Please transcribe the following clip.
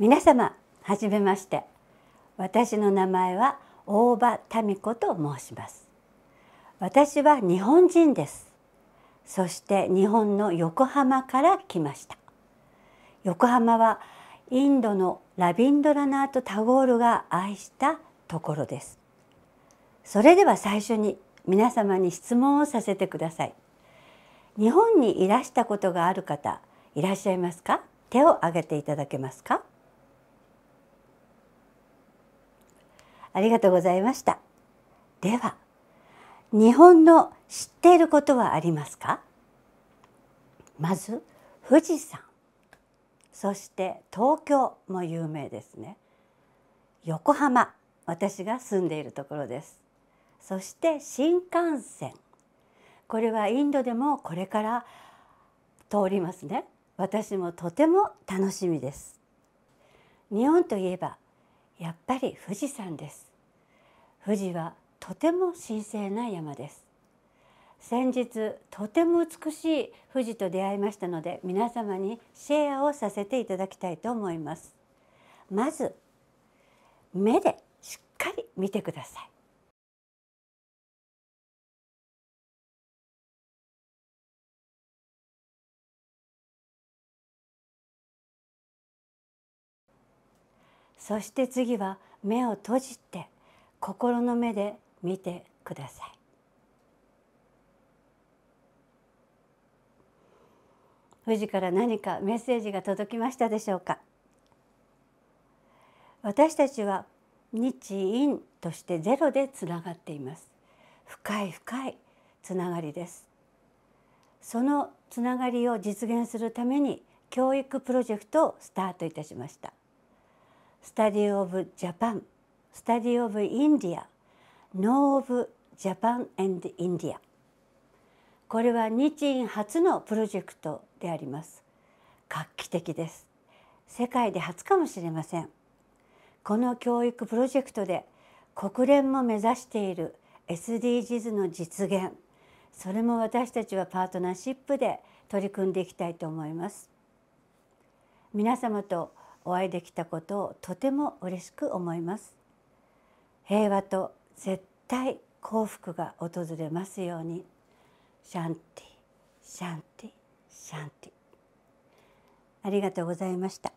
皆様はじめまして私の名前は大場民子と申します私は日本人ですそして日本の横浜から来ました横浜はインドのラビンドラナート・タゴールが愛したところですそれでは最初に皆様に質問をさせてください日本にいらしたことがある方いらっしゃいますか手を挙げていただけますかありがとうございました。では、日本の知っていることはありますかまず、富士山。そして東京も有名ですね。横浜、私が住んでいるところです。そして新幹線。これはインドでもこれから通りますね。私もとても楽しみです。日本といえばやっぱり富士山です富士はとても神聖な山です先日とても美しい富士と出会いましたので皆様にシェアをさせていただきたいと思いますまず目でしっかり見てくださいそして次は目を閉じて心の目で見てください富士から何かメッセージが届きましたでしょうか私たちは日陰としてゼロでつながっています深い深いつながりですそのつながりを実現するために教育プロジェクトをスタートいたしましたスタディ・オブ・ジャパンスタディ・オブ・インディアノー・オブ・ジャパン・エンド・インディアこれは日印初のプロジェクトであります画期的です世界で初かもしれませんこの教育プロジェクトで国連も目指している SDGs の実現それも私たちはパートナーシップで取り組んでいきたいと思います皆様とお会いできたことをとても嬉しく思います平和と絶対幸福が訪れますようにシャンティシャンティシャンティありがとうございました